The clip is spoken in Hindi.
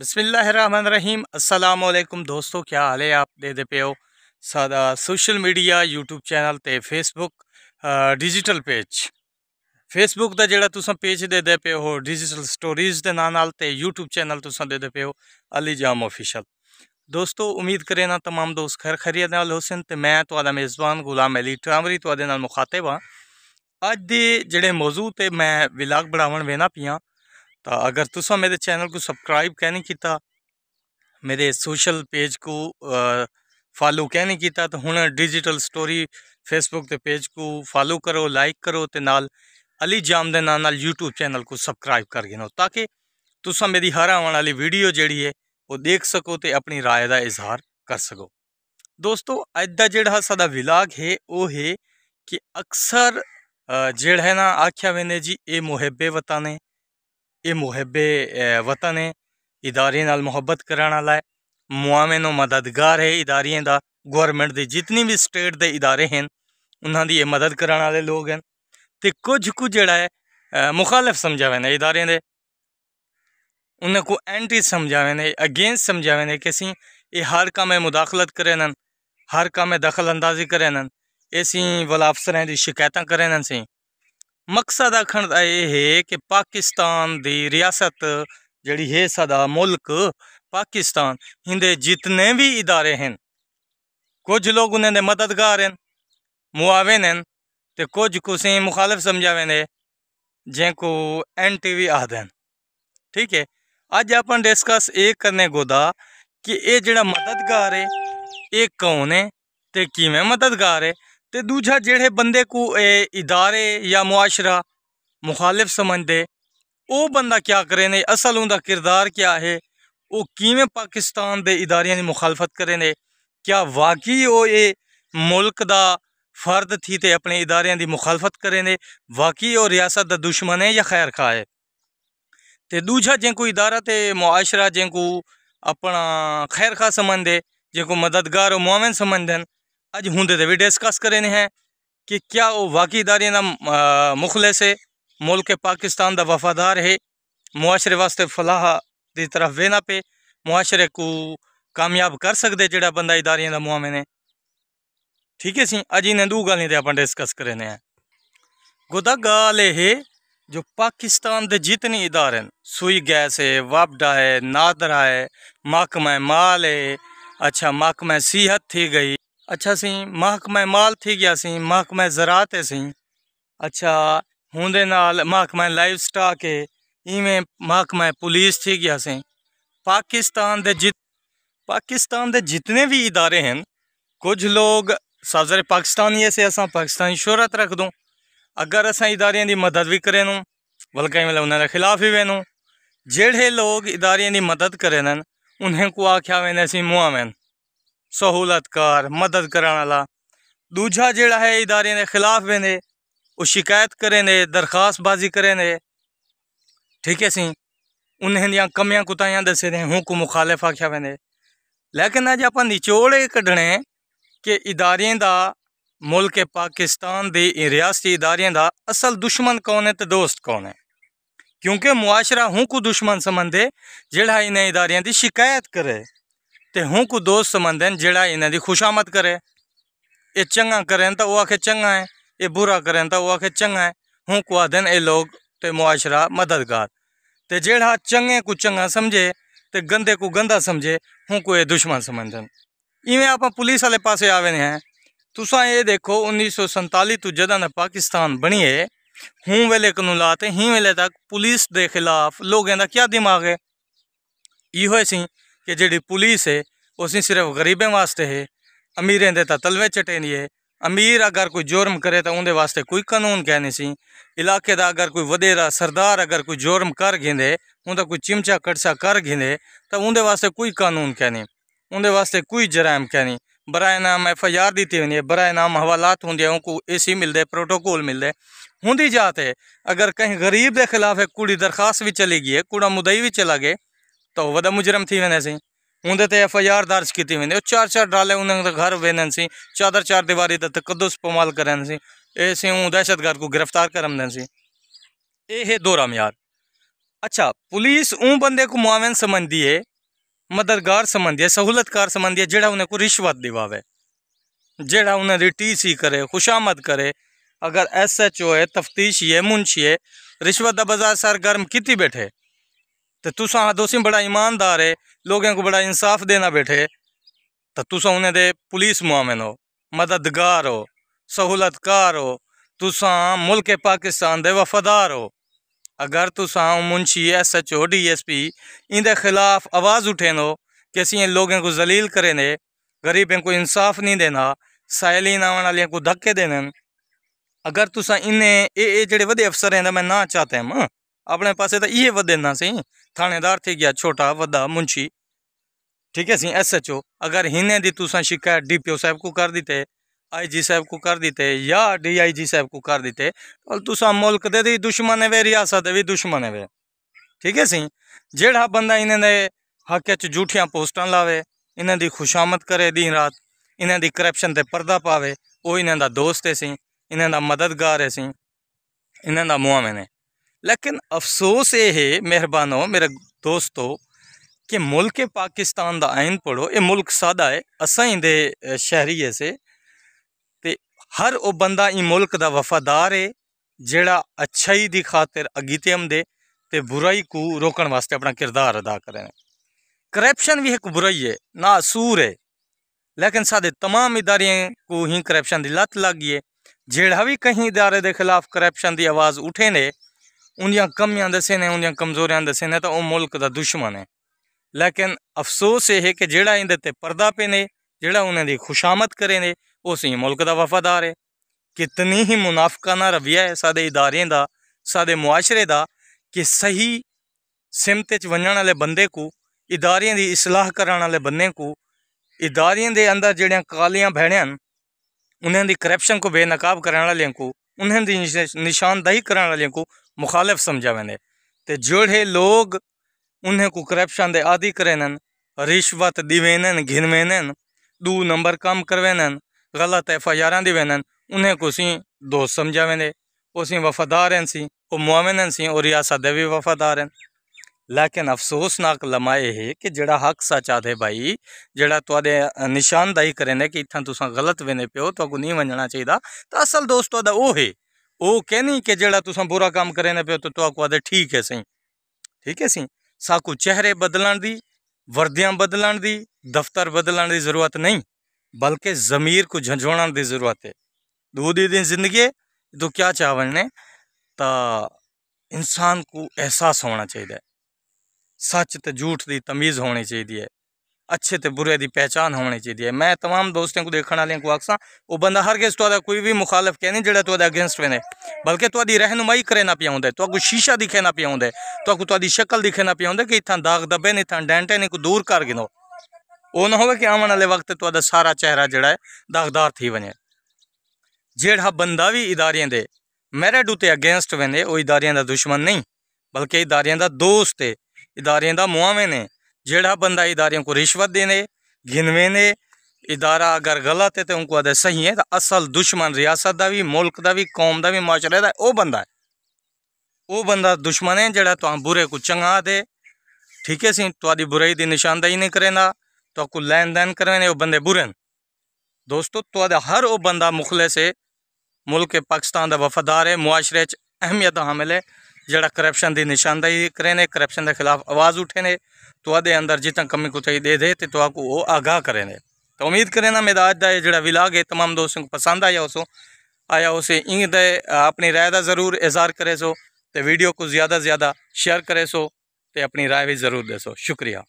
बसमिलीम असलकुम दोस्तों क्या हाल है आप देते दे पे हो सा सोशल मीडिया यूट्यूब चैनल तो फेसबुक डिजिटल पेज फेसबुक का जोड़ा तुम पेज देते दे पे हो डिजिटल स्टोरीज़ के ना यूट्यूब चैनल तुम देते दे पे हो अली जाम ऑफिशल दोस्तों उम्मीद करे ना तमाम दोस्त खैर खरीद हो सन तो मैं थोड़ा मेज़बान गुलाम अली ट्रामरी मुखातिब हाँ अज के जोड़े मौजूद मैं विलाग बढ़ावन वेना पी हाँ ਤਾਂ ਅਗਰ ਤੁਸੀਂ ਮੇਰੇ ਚੈਨਲ ਨੂੰ ਸਬਸਕ੍ਰਾਈਬ क्या ਨਹੀਂ ਕੀਤਾ ਮੇਰੇ ਸੋਸ਼ਲ ਪੇਜ ਨੂੰ ਫਾਲੋ क्या ਨਹੀਂ ਕੀਤਾ ਤਾਂ ਹੁਣ ਡਿਜੀਟਲ ਸਟੋਰੀ ਫੇਸਬੁੱਕ के ਪੇਜ ਨੂੰ ਫਾਲੋ ਕਰੋ ਲਾਈਕ ਕਰੋ ਤੇ ਨਾਲ ਅਲੀ ਜਾਮ ਦੇ ਨਾਂ ਨਾਲ YouTube ਚੈਨਲ ਨੂੰ ਸਬਸਕ੍ਰਾਈਬ ਕਰ ਗਿਨੋ ਤਾਂ ਕਿ ਤੁਸੀਂ ਮੇਰੀ ਹਰ ਆਉਣ ਵਾਲੀ ਵੀਡੀਓ ਜਿਹੜੀ ਹੈ ਉਹ ਦੇਖ ਸਕੋ ਤੇ ਆਪਣੀ رائے ਦਾ ਇਜ਼ਹਾਰ ਕਰ ਸਕੋ ਦੋਸਤੋ ਅੱਜ ਦਾ ਜਿਹੜਾ ਸਾਡਾ ਵਿਲਾਗ ਹੈ ਉਹ ਹੈ ਕਿ ਅਕਸਰ ਜਿਹੜਾ ਹੈ ਨਾ ਆਖਿਆ ਵੇਨੇ ਜੀ ਇਹ ਮੁਹੱਬੇ ਵਤਾਂ ये मुहब वतन है इदारे नाल मुहब्बत कराने वाला है मुआवन मददगार है इदारियों का गौरमेंट के जितनी भी स्टेट के इदारे हैं उन्होंने ये मदद कराने वाले लोग हैं तो कुछ कुछ जड़ा है मुखालिफ समझावे ने इदारे के उन्हें को एंटी समझावे ने अगेंस्ट समझावे ने कि असी ये हर कमें मुदाखलत करेन हर कमें दखल अंदाजी करेन असी वाला अफसर की शिकायत करेन सही ਮਕਸਦ ਆਖਣ ਦਾ ਇਹ ਹੈ ਕਿ ਪਾਕਿਸਤਾਨ ਦੀ ਰਿਆਸਤ ਜਿਹੜੀ ਹੈ ਸਦਾ ਮੁਲਕ ਪਾਕਿਸਤਾਨ ਹਿੰਦੇ ਜਿੰਨੇ ਵੀ ادارے ਹਨ ਕੁਝ ਲੋਕ ਉਹਨਾਂ ਦੇ ਮਦਦਗਾਰ ਹਨ ਮੁਆਵਨ ਹਨ ਤੇ ਕੁਝ ਕੁਸੇ ਮੁਖਾਲਫ ਸਮਝਾਵੇਂਦੇ ਕੋ ਐਨ ਟੀਵੀ ਆਦਨ ਠੀਕ ਹੈ ਅੱਜ ਆਪਾਂ ਡਿਸਕਸ ਇਹ ਕਰਨੇ ਗੋਦਾ ਕਿ ਇਹ ਜਿਹੜਾ ਮਦਦਗਾਰ ਹੈ ਇਹ ਕੌਣ ਹੈ ਤੇ ਕਿਵੇਂ ਮਦਦਗਾਰ ਹੈ ਤੇ ਦੂਜਾ ਜਿਹੜੇ ਬੰਦੇ ਕੋ ਇਦਾਰੇ ਜਾਂ ਮੁਆਸ਼ਰਾ ਮੁਖਾਲਿਫ ਸਮਝਦੇ ਉਹ ਬੰਦਾ ਕੀ ਕਰੇ ਨੇ ਅਸਲ ਉਹਦਾ ਕਿਰਦਾਰ ਕੀ ਹੈ ਉਹ ਕਿਵੇਂ ਪਾਕਿਸਤਾਨ ਦੇ ਇਦਾਰਿਆਂ ਦੀ ਮੁਖਾਲਫਤ ਕਰੇ ਨੇ ਕੀ ਵਾਕਈ ਉਹ ਇਹ ਮੁਲਕ ਦਾ ਫਰਦ ਥੀ ਤੇ ਆਪਣੇ ਇਦਾਰਿਆਂ ਦੀ ਮੁਖਾਲਫਤ ਕਰੇ ਨੇ ਵਾਕਈ ਉਹ ਰਿਆਸਤ ਦਾ ਦੁਸ਼ਮਣ ਹੈ ਜਾਂ ਖੈਰ ਖਾ ਹੈ ਤੇ ਦੂਜਾ ਜੇ ਕੋਈ ਇਦਾਰਾ ਤੇ ਮੁਆਸ਼ਰਾ ਜੇ ਕੋ अपना खैर खा समझते जो मददगार और मुआवन समझन अज हूँ भी डिस्कस करने हैं कि क्या वह वाकई दारी ना मुखले से मुल्क पाकिस्तान का वफादार है मुआशरे वास्ते फलाह की तरफ वेना पे मुआशरे को कामयाब कर सकते जोड़ा बंदा इदारियां का मुआमे ने ठीक है सी अज इन्हें दो गालें आप डिस्कस करने हैं गोदा गाल है जो पाकिस्तान के जितने इदारे सुई गैस है वापडा है नादरा है महकमा माल है अच्छा महकमा सेहत थी गई अच्छा सी महकमा माल थी गया सी महकमा ज़रात है सी अच्छा होंदे नाल महकमा लाइफ स्टाक है इवें महकमा पुलिस थी गया सही पाकिस्तान दे जित पाकिस्तान दे जितने भी इदारे हैं कुछ लोग साजर पाकिस्तानी से अस पाकिस्तानी शोहरत रख दूँ अगर अस इदारे की मदद भी करें बल्कि मतलब उन्होंने खिलाफ ही वेनू जेड़े लोग इदारे की मदद करें उन्हें को आख्या वेंद असी मुआवेन ਸਹੂਲਤਕਾਰ ਮਦਦ ਕਰਨ ਵਾਲਾ ਦੂਜਾ ਜਿਹੜਾ ਹੈ ਇਦਾਰੇ ਦੇ ਖਿਲਾਫ ਵੇਨੇ ਉਹ ਸ਼ਿਕਾਇਤ ਕਰੇ ਨੇ ਦਰਖਾਸਤਬਾਜ਼ੀ ਕਰੇ ਨੇ ਠੀਕ ਹੈ ਸੀ ਉਹਨਾਂ ਦੀਆਂ ਕਮੀਆਂ ਕੁਤਾਈਆਂ ਦੱਸੇ ਨੇ ਹੂੰ ਕੋ ਮੁਖਾਲਫ ਆਖਿਆ ਵੇਨੇ ਲੇਕਿਨ ਅੱਜ ਆਪਾਂ ਨਿਚੋੜੇ ਕੱਢਣੇ ਕਿ ਇਦਾਰਿਆਂ ਦਾ मुल्क पाकिस्तान के रियासती इदारे का असल दुश्मन कौन है तो दोस्त कौन है क्योंकि मुआशरा हूँ को दुश्मन समझते जड़ा इन्हें इदारे की शिकायत करे ਤੇ ਹੂੰ ਕੋ ਦੋਸਤ ਸਮਝਦੇ ਨੇ ਜਿਹੜਾ ਇਹਨਾਂ ਦੀ ਖੁਸ਼ਾਮਦ ਕਰੇ ਇਹ ਚੰਗਾ ਕਰੇ ਤਾਂ ਉਹ ਆਖੇ ਚੰਗਾ ਹੈ ਇਹ ਬੁਰਾ ਕਰੇ ਤਾਂ ਉਹ ਆਖੇ ਚੰਗਾ ਹੈ ਹੂੰ ਕੋ ਆਦਨ ਇਹ ਲੋਕ ਤੇ ਮੁਆਸ਼ਰਾ ਮਦਦਗਾਰ ਤੇ ਜਿਹੜਾ ਚੰਗੇ ਕੋ ਚੰਗਾ ਸਮਝੇ ਤੇ ਗੰਦੇ ਕੋ ਗੰਦਾ ਸਮਝੇ ਹੂੰ ਕੋ ਇਹ ਦੁਸ਼ਮਣ ਸਮਝਦੇ ਇਵੇਂ ਆਪਾਂ ਪੁਲਿਸ ਵਾਲੇ ਪਾਸੇ ਆਵੇ ਨੇ ਹੈ तुसा ये देखो 1947 तो जदा ना पाकिस्तान बनिए हूँ वेले कनूला तो ही वेले तक पुलिस के खिलाफ लोगों का क्या दिमाग है यो सी कि जी पुलिस है ਉਸਨੇ ਸਿਰਫ ਗਰੀਬਾਂ ਵਾਸਤੇ ਹੈ ਅਮੀਰਾਂ ਦੇ ਤਾਂ ਤਲਵੇ ਚਟੇ ਨਹੀਂ अमीर अगर कोई जुर्म करे तो उनके वास्ते कोई कानून कहने सी इलाके का अगर कोई वधेरा सरदार अगर कोई जुर्म कर गिंदे उनका कोई चिमचा कड़सा कर गिंदे तो उनके वास्ते कोई कानून कह नहीं उनके वास्ते कोई जराइम नहीं बरए नाम एफ आई आर दी होनी है नाम हवालात होंगे उनको ए सी मिलते प्रोटोकॉल मिलते होंगी जात है अगर कहीं गरीब के खिलाफ एक कुड़ी दरखास्त भी चली गई है कूड़ा मुदई भी चला गए तो वह मुजरम थी वे सी उन्हें तो एफ आई आर दर्ज की हुई है चार चार डाले उन्हें घर वेन सी चादर चार दीवारी तकदस पमाल करन सी दहशतगर्द को गिरफ्तार कर सी ये है दो मार अच्छा पुलिस उन बंदे को मुआवन समझती है मददगार समझती है सहूलतकार समझती है जो उन्हें को रिश्वत दिवावे जोड़ा उन्हें टी सी करे खुशामद करे अगर एस एच ओ है तफ्तीश है मुंशी है रिश्वत का बाजार सरगर्म कि बैठे तो तुसा दोषी बड़ा ईमानदार है लोगों को बड़ा इंसाफ देना बैठे तो तुसा उन्हें दे पुलिस मुआमिन हो मददगार हो सहूलतकार हो तुसा मुल्क पाकिस्तान दे वफादार हो अगर तुसा मुंशी S H O D S P इंदे खिलाफ आवाज़ उठेन हो कि असी लोगों को जलील करें गरीबें को इंसाफ नहीं देना सायलीन आने वाले को धक्के देने अगर तुसा इन्हें ये जेडे वे अफसर हैं मैं ना चाहते हम अपने पास तो ये वे ना सही थानेदार थी गया छोटा वॾा मुंशी ठीक है सी एस एच ओ अगर हिने दी तुसा शिकायत डी पी ओ साहब को कर दीते आई जी साहब को कर दीते या डी आई जी साहब को कर दीते और तो तुसा मुल्क दे दुश्मन है वे रियासत भी दुश्मन है वे ठीक है सी जेड़ा बंदा इन्हें दे हक च पोस्टा लावे इन्हें खुशामद करे दिन रात इन्हें करप्शन से पर्दा पावे वो इन्हें दोस्त है सी इन्हें मददगार है सी इन्हें दा मुआवन है लेकिन अफसोस ये है मेहरबानों मेरे दोस्तों कि मुल्क पाकिस्तान का आइन पढ़ो ये मुल्क सादा है असें दे शहरीए से ते हर वो बंदा इन मुल्क का वफादार है ਜਿਹੜਾ ਅੱਛਾਈ ਦੀ ਖਾਤਰ ਅਗੀਤੇ ਹਮਦੇ ਤੇ ਬੁਰਾਈ ਨੂੰ ਰੋਕਣ ਵਾਸਤੇ ਆਪਣਾ ਕਿਰਦਾਰ ਅਦਾ ਕਰ ਰਹੇ ਨੇ ਕਰਪਸ਼ਨ ਵੀ ਇੱਕ ਬੁਰਾਈ ਹੈ ਨਾ ਸੂਰ ਹੈ ਲੇਕਿਨ ਸਾਡੇ तमाम ਇਦਾਰਿਆਂ ਨੂੰ ਹੀ ਕਰਪਸ਼ਨ ਦੀ ਲਤ ਲੱਗੀ ਹੈ ਜਿਹੜਾ ਵੀ ਕਹੀਂ ਇਦਾਰੇ ਦੇ ਖਿਲਾਫ ਕਰਪਸ਼ਨ ਦੀ ਆਵਾਜ਼ ਉਠੇ ਨੇ उंदियां कमियां दस्से ने उंदियां कमजोरियां दस्से ने तो वह मुल्क का दुश्मन है लेकिन अफसोस यह है कि जोड़ा इंदे पर्दा पे ने जोड़ा उन्होंने खुशामद करे ने उस मुल्क का वफादार है कितनी ही मुनाफकाना रवैया है साढ़े इदारे का साढ़े मुआशरे का कि सही सिमत वन वाले बंदे को इदारे की इसलाह कराने वाले बंदे को इदारे के अंदर जड़िया कालियाँ भैणियां उन्होंने करप्शन को बेनकाब कराने को उन्होंने निशानदही कराने को मुखालिफ समझा वेंदे ते जेड़े लोग उन्हें को करप्शन के आदि करेन रिश्वत दिवेन घिन वेन दू नंबर कम करवेन गलत एफ आई आर दिवेन उन्हें को असी दोस्त समझा वेंदे उसी वफादार हैं सी वो मुआवन सी और रियासत के भी वफादार हैं लेकिन अफसोसनाक लम्हा यह है कि जड़ा हक सच आदे भाई जड़ा तुहाडे निशानदाही करें कि इत्थां तुसां गलत वेने पियो तो नहीं वंजना चाहिए तो असल दोस्त तुहाडा ओ है ਉਹ ਕਹਿੰਦੀ ਕਿ ਜਿਹੜਾ ਤੁਸੀਂ ਬੁਰਾ ਕੰਮ ਕਰੇ ਨੇ ਪਿਓ ਤੇ ਤੋ ਆਖੋ ਆਦੇ ਠੀਕ ਹੈ ਸਹੀ ਠੀਕ ਹੈ ਸਹੀ ਸਾਕੂ ਚਿਹਰੇ ਬਦਲਣ ਦੀ ਵਰਦੀਆਂ ਬਦਲਣ ਦੀ ਦਫ਼ਤਰ ਬਦਲਣ ਦੀ ਜ਼ਰੂਰਤ ਨਹੀਂ बल्कि ज़मीर को झंझोड़न की जरूरत है दूधी दिन जिंदगी तो क्या चावन ने तो इंसान को एहसास होना चाहिए सच तो झूठ की तमीज़ होनी चाहिए अच्छे तो बुरे की पहचान होनी चाहिए मैं तमाम दोस्तों को देखने वाले को आखसा वो बंदा हर किस तो कोई भी मुखालफ नहीं जो अगेंस्ट वेंदे बल्कि तो रहनुमाई करे ना पिया होंगे तो शीशा दिखे ना पिया होंगे तो शक्ल दिखे ना पिया कि इतना दाग दबे ने इतना डेंट है को दूर कर गिनो वो ना हो कि आने वाले वक्त सारा चेहरा जोड़ा है दागदार थी वे जोड़ा बंदा भी इदारे के मेरिट उत्ते अगेंस्ट वेंदे वो इदारियों का दुश्मन नहीं बल्कि इदारियों का दोस्त है इदारे का मुआवे ने जेड़ा बंदा इदारों को रिश्वत देने गिनवेने इदारा अगर गलत है तो उनको आदि सही है तो असल दुश्मन रियासत का भी मुल्क का भी कौम का भी माशरे का वह बंदा है वो बंदा दुश्मन है जोड़ा बुरे को चंगा दे ठीक है सी थोड़ी बुराई की निशानदेही नहीं करेंदा तो को लैन देन करवेने वो बंदे बुरे न दोस्तों तो हर वो बंदा मुखले से मुल्क पाकिस्तान का वफादार है मुआशरे अहमियत हामिल है ਜਿਹੜਾ ਕਰਪਸ਼ਨ की ਨਿਸ਼ਾਨਦਾਈ ਕਰੇ ਨੇ ਕਰਪਸ਼ਨ ਦੇ ਖਿਲਾਫ ਆਵਾਜ਼ ਉਠੇ ਨੇ ਤੁਹਾਡੇ ਅੰਦਰ ਜਿੱਤਾਂ ਕਮੀ ਕੁਤਾਈ ਦੇ ਦੇ ਤੇ ਤੁਹਾਨੂੰ ਉਹ ਆਗਾਹ ਕਰੇ तो उम्मीद करें ना मेरा अज का जोड़ा विलाग है तमाम दोस्तों को पसंद आया उसो आया उसे इंग अपनी राय का ज़रूर इजहार करे सो तो वीडियो को ज़्यादा से ज़्यादा शेयर करे सो तो अपनी राय भी ज़रूर दे सो शुक्रिया